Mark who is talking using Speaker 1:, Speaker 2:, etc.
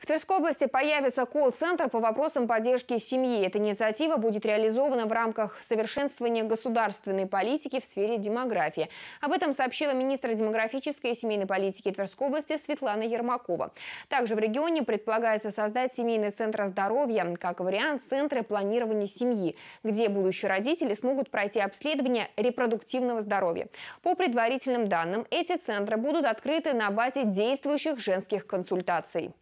Speaker 1: В Тверской области появится колл-центр по вопросам поддержки семьи. Эта инициатива будет реализована в рамках совершенствования государственной политики в сфере демографии. Об этом сообщила министр демографической и семейной политики Тверской области Светлана Ермакова. Также в регионе предполагается создать семейный центр здоровья, как вариант центра планирования семьи, где будущие родители смогут пройти обследование репродуктивного здоровья. По предварительным данным, эти центры будут открыты на базе действующих женских консультаций.